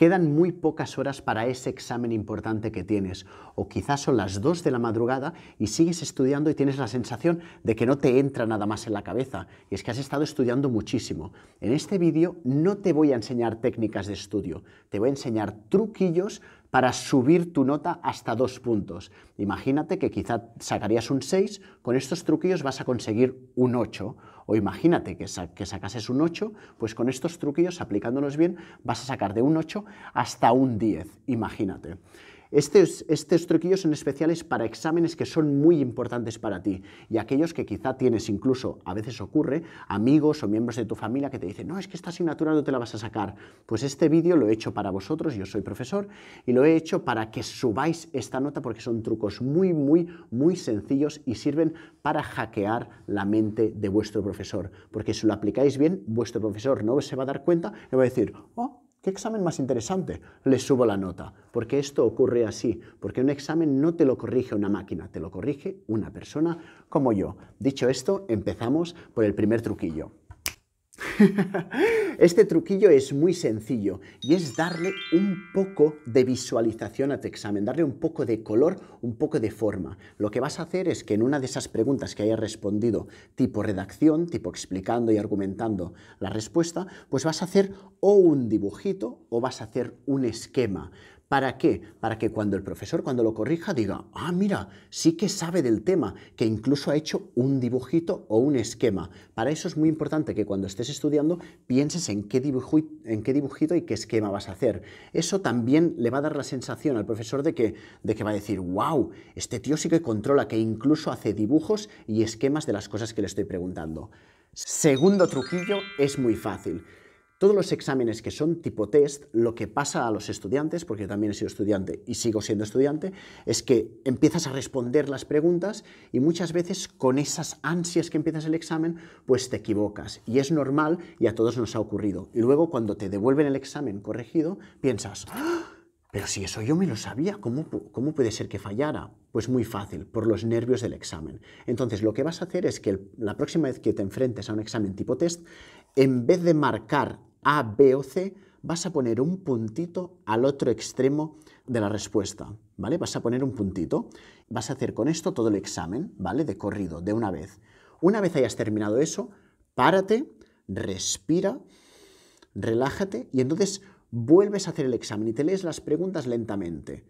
Quedan muy pocas horas para ese examen importante que tienes. O quizás son las 2 de la madrugada y sigues estudiando y tienes la sensación de que no te entra nada más en la cabeza. Y es que has estado estudiando muchísimo. En este vídeo no te voy a enseñar técnicas de estudio, te voy a enseñar truquillos para subir tu nota hasta dos puntos. Imagínate que quizá sacarías un 6, con estos truquillos vas a conseguir un 8. O imagínate que, que sacases un 8, pues con estos truquillos, aplicándolos bien, vas a sacar de un 8 hasta un 10. Imagínate. Estos, truquillos son especiales para exámenes que son muy importantes para ti y aquellos que quizá tienes incluso, a veces ocurre, amigos o miembros de tu familia que te dicen, no, es que esta asignatura no te la vas a sacar. Pues este vídeo lo he hecho para vosotros, yo soy profesor, y lo he hecho para que subáis esta nota porque son trucos muy, muy, muy sencillos y sirven para hackear la mente de vuestro profesor. Porque si lo aplicáis bien, vuestro profesor no se va a dar cuenta y va a decir, oh, ¿Qué examen más interesante? Le subo la nota, porque esto ocurre así, porque un examen no te lo corrige una máquina, te lo corrige una persona como yo. Dicho esto, empezamos por el primer truquillo. Este truquillo es muy sencillo y es darle un poco de visualización a tu examen, darle un poco de color, un poco de forma. Lo que vas a hacer es que en una de esas preguntas que hayas respondido, tipo redacción, tipo explicando y argumentando la respuesta, pues vas a hacer o un dibujito o vas a hacer un esquema ¿Para qué? Para que cuando el profesor, cuando lo corrija, diga, ah, mira, sí que sabe del tema, que incluso ha hecho un dibujito o un esquema. Para eso es muy importante que cuando estés estudiando pienses en qué, dibujito y qué esquema vas a hacer. Eso también le va a dar la sensación al profesor de que, de que va a decir, wow, este tío sí que controla, que incluso hace dibujos y esquemas de las cosas que le estoy preguntando. Segundo truquillo es muy fácil. Todos los exámenes que son tipo test, lo que pasa a los estudiantes, porque yo también he sido estudiante y sigo siendo estudiante, es que empiezas a responder las preguntas y muchas veces con esas ansias que empiezas el examen, pues te equivocas. Y es normal y a todos nos ha ocurrido. Y luego cuando te devuelven el examen corregido, piensas... ¡Ah! Pero si eso yo me lo sabía, ¿cómo, puede ser que fallara? Pues muy fácil, por los nervios del examen. Entonces, lo que vas a hacer es que la próxima vez que te enfrentes a un examen tipo test, en vez de marcar a, B o C, vas a poner un puntito al otro extremo de la respuesta, ¿vale? Vas a poner un puntito, vas a hacer con esto todo el examen, ¿vale? De corrido, de una vez. Una vez hayas terminado eso, párate, respira, relájate y entonces vuelves a hacer el examen y te lees las preguntas lentamente.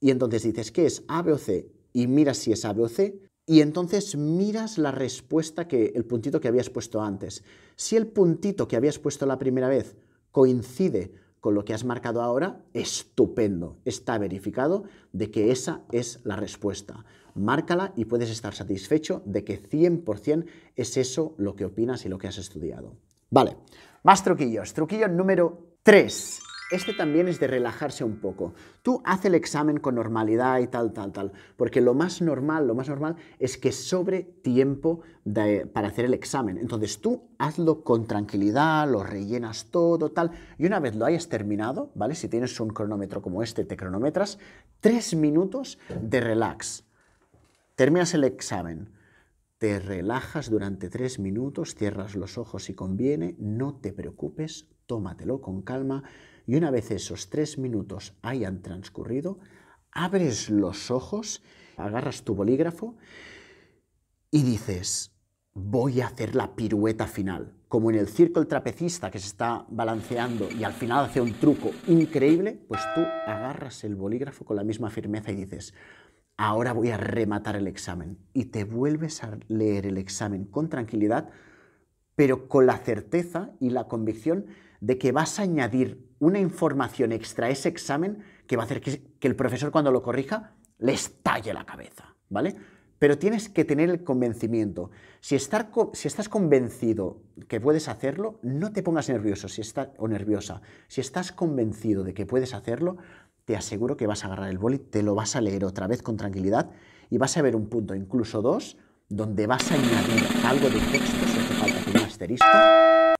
Y entonces dices, ¿qué es A, B o C? Y miras si es A, B o C, y entonces miras la respuesta que el puntito que habías puesto antes. Si el puntito que habías puesto la primera vez coincide con lo que has marcado ahora, estupendo, está verificado de que esa es la respuesta. Márcala y puedes estar satisfecho de que 100% es eso lo que opinas y lo que has estudiado. Vale, más truquillos. Truquillo número 3 este también es de relajarse un poco. Tú haz el examen con normalidad y tal, tal, tal, porque lo más normal, lo más normal es que sobre tiempo para hacer el examen. Entonces tú hazlo con tranquilidad, lo rellenas todo, tal, y una vez lo hayas terminado, ¿vale? Si tienes un cronómetro como este, te cronometras, tres minutos de relax. Terminas el examen te relajas durante tres minutos, cierras los ojos si conviene, no te preocupes, tómatelo con calma y una vez esos tres minutos hayan transcurrido, abres los ojos, agarras tu bolígrafo y dices, voy a hacer la pirueta final, como en el circo el trapecista que se está balanceando y al final hace un truco increíble, pues tú agarras el bolígrafo con la misma firmeza y dices, ahora voy a rematar el examen. Y te vuelves a leer el examen con tranquilidad, pero con la certeza y la convicción de que vas a añadir una información extra a ese examen que va a hacer que, el profesor cuando lo corrija le estalle la cabeza, ¿vale? Pero tienes que tener el convencimiento. Si, estás convencido que puedes hacerlo, no te pongas nervioso si estás o nerviosa. Si estás convencido de que puedes hacerlo, te aseguro que vas a agarrar el boli, te lo vas a leer otra vez con tranquilidad y vas a ver un punto, incluso dos, donde vas a añadir algo de texto, si te falta un asterisco,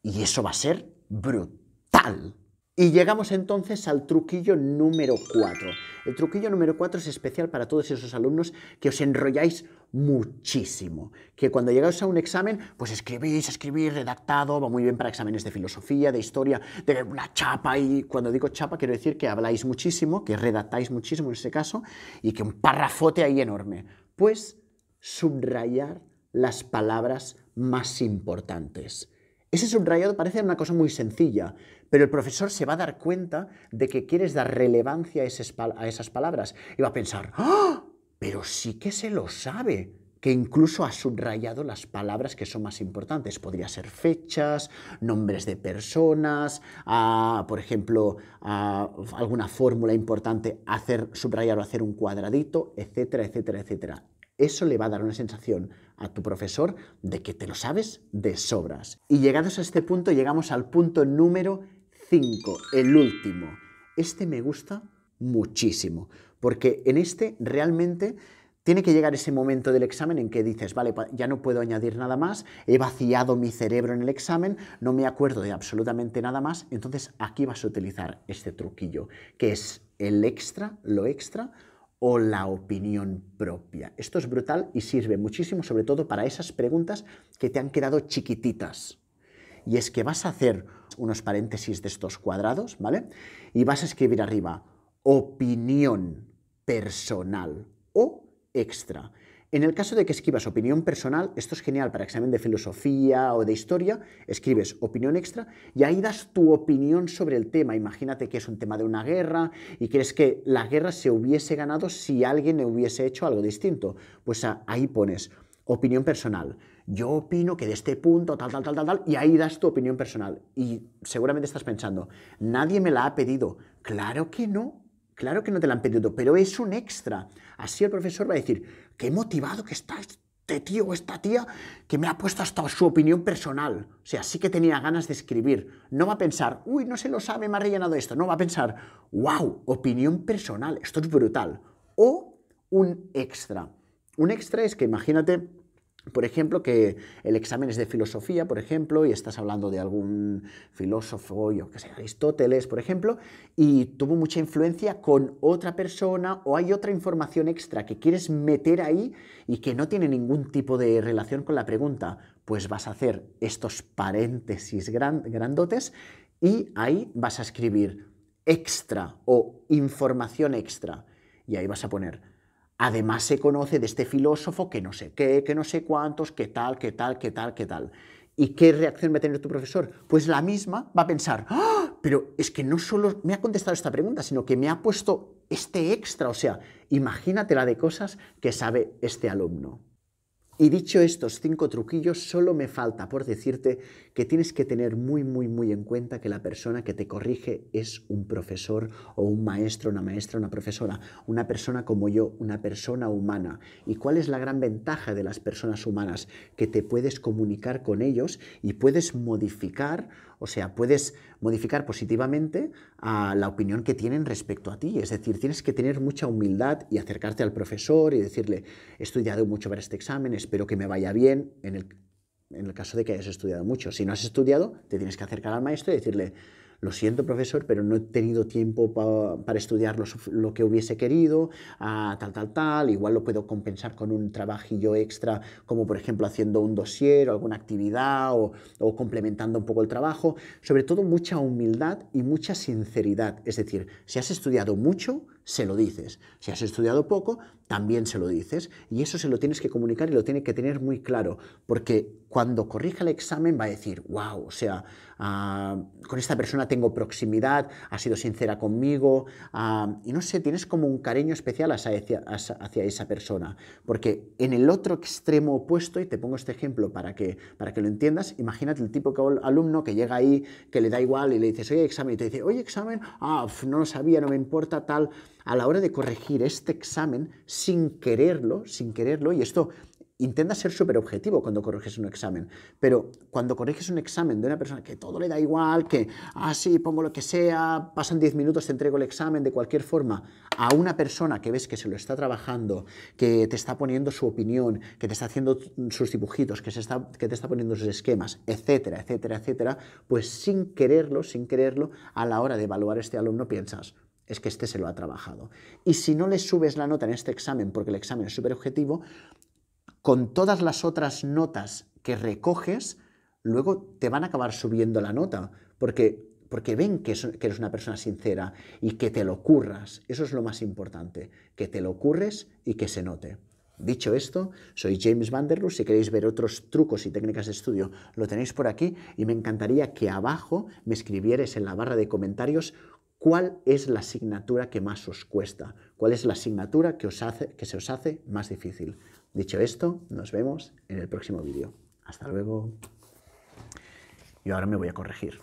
y eso va a ser brutal. Y llegamos entonces al truquillo número 4. El truquillo número 4 es especial para todos esos alumnos que os enrolláis muchísimo, que cuando llegáis a un examen, pues escribís, escribís, redactado, va muy bien para exámenes de filosofía, de historia, de una chapa, y cuando digo chapa quiero decir que habláis muchísimo, que redactáis muchísimo en ese caso, y que un parrafote ahí enorme. Pues subrayar las palabras más importantes ese subrayado parece una cosa muy sencilla, pero el profesor se va a dar cuenta de que quieres dar relevancia a esas palabras y va a pensar, ¡ah! Pero sí que se lo sabe, que incluso ha subrayado las palabras que son más importantes. Podría ser fechas, nombres de personas, por ejemplo, alguna fórmula importante, hacer, subrayar o hacer un cuadradito, etcétera, etcétera, etcétera. Eso le va a dar una sensación a tu profesor de que te lo sabes de sobras. Y llegados a este punto, llegamos al punto número 5, el último. Este me gusta muchísimo, porque en este realmente tiene que llegar ese momento del examen en que dices, vale, ya no puedo añadir nada más, he vaciado mi cerebro en el examen, no me acuerdo de absolutamente nada más, entonces aquí vas a utilizar este truquillo, que es el extra, lo extra, o la opinión propia. Esto es brutal y sirve muchísimo, sobre todo para esas preguntas que te han quedado chiquititas. Y es que vas a hacer unos paréntesis de estos cuadrados, ¿vale? Y vas a escribir arriba opinión personal o extra. En el caso de que escribas opinión personal, esto es genial para examen de filosofía o de historia, escribes opinión extra y ahí das tu opinión sobre el tema. Imagínate que es un tema de una guerra y crees que la guerra se hubiese ganado si alguien hubiese hecho algo distinto. Pues ahí pones opinión personal. Yo opino que de este punto, tal, tal, tal, tal, tal, y ahí das tu opinión personal. Y seguramente estás pensando, nadie me la ha pedido. Claro que no, claro que no te la han pedido, pero es un extra. Así el profesor va a decir, qué motivado que está este tío o esta tía que me ha puesto hasta su opinión personal. O sea, sí que tenía ganas de escribir. No va a pensar, uy, no se lo sabe, me ha rellenado esto. No va a pensar, wow, opinión personal, esto es brutal. O un extra. Un extra es que imagínate por ejemplo, que el examen es de filosofía, por ejemplo, y estás hablando de algún filósofo, yo que sé, Aristóteles, por ejemplo, y tuvo mucha influencia con otra persona o hay otra información extra que quieres meter ahí y que no tiene ningún tipo de relación con la pregunta, pues vas a hacer estos paréntesis grandotes y ahí vas a escribir extra o información extra. Y ahí vas a poner Además se conoce de este filósofo que no sé qué, que no sé cuántos, qué tal, qué tal, qué tal, qué tal. ¿Y qué reacción va a tener tu profesor? Pues la misma va a pensar, ¡Ah! pero es que no solo me ha contestado esta pregunta, sino que me ha puesto este extra. O sea, imagínate la de cosas que sabe este alumno. Y dicho estos cinco truquillos, solo me falta por decirte que tienes que tener muy, muy, muy en cuenta que la persona que te corrige es un profesor o un maestro, una maestra, una profesora, una persona como yo, una persona humana. ¿Y cuál es la gran ventaja de las personas humanas? Que te puedes comunicar con ellos y puedes modificar, o sea, puedes modificar positivamente a la opinión que tienen respecto a ti. Es decir, tienes que tener mucha humildad y acercarte al profesor y decirle, he estudiado mucho para este examen, espero que me vaya bien, en el, en el caso de que hayas estudiado mucho. Si no has estudiado, te tienes que acercar al maestro y decirle, lo siento profesor, pero no he tenido tiempo para estudiar lo, que hubiese querido, ah, tal, tal, tal, igual lo puedo compensar con un trabajillo extra, como por ejemplo haciendo un dossier o alguna actividad o complementando un poco el trabajo, sobre todo mucha humildad y mucha sinceridad, es decir, si has estudiado mucho, se lo dices. Si has estudiado poco, también se lo dices. Y eso se lo tienes que comunicar y lo tienes que tener muy claro, porque cuando corrija el examen va a decir, wow, o sea, ah, con esta persona tengo proximidad, ha sido sincera conmigo, ah, y no sé, tienes como un cariño especial hacia, esa persona. Porque en el otro extremo opuesto, y te pongo este ejemplo para que, para que lo entiendas, imagínate el tipo de alumno que llega ahí, que le da igual y le dices, oye, examen, y te dice, oye, examen, ah, no lo sabía, no me importa, tal a la hora de corregir este examen sin quererlo, sin quererlo, y esto intenta ser súper objetivo cuando corriges un examen, pero cuando corriges un examen de una persona que todo le da igual, que así ah, pongo lo que sea, pasan 10 minutos, te entrego el examen de cualquier forma, a una persona que ves que se lo está trabajando, que te está poniendo su opinión, que te está haciendo sus dibujitos, que, se está, que te está poniendo sus esquemas, etcétera, etcétera, etcétera, pues sin quererlo, sin quererlo, a la hora de evaluar este alumno piensas, es que este se lo ha trabajado. Y si no le subes la nota en este examen, porque el examen es súper objetivo, con todas las otras notas que recoges, luego te van a acabar subiendo la nota, porque, porque ven que, eres una persona sincera y que te lo curras. Eso es lo más importante, que te lo curres y que se note. Dicho esto, soy James Vanderloo. Si queréis ver otros trucos y técnicas de estudio, lo tenéis por aquí y me encantaría que abajo me escribieres en la barra de comentarios ¿Cuál es la asignatura que más os cuesta? ¿Cuál es la asignatura que, os hace, que se os hace más difícil? Dicho esto, nos vemos en el próximo vídeo. Hasta luego. Y ahora me voy a corregir.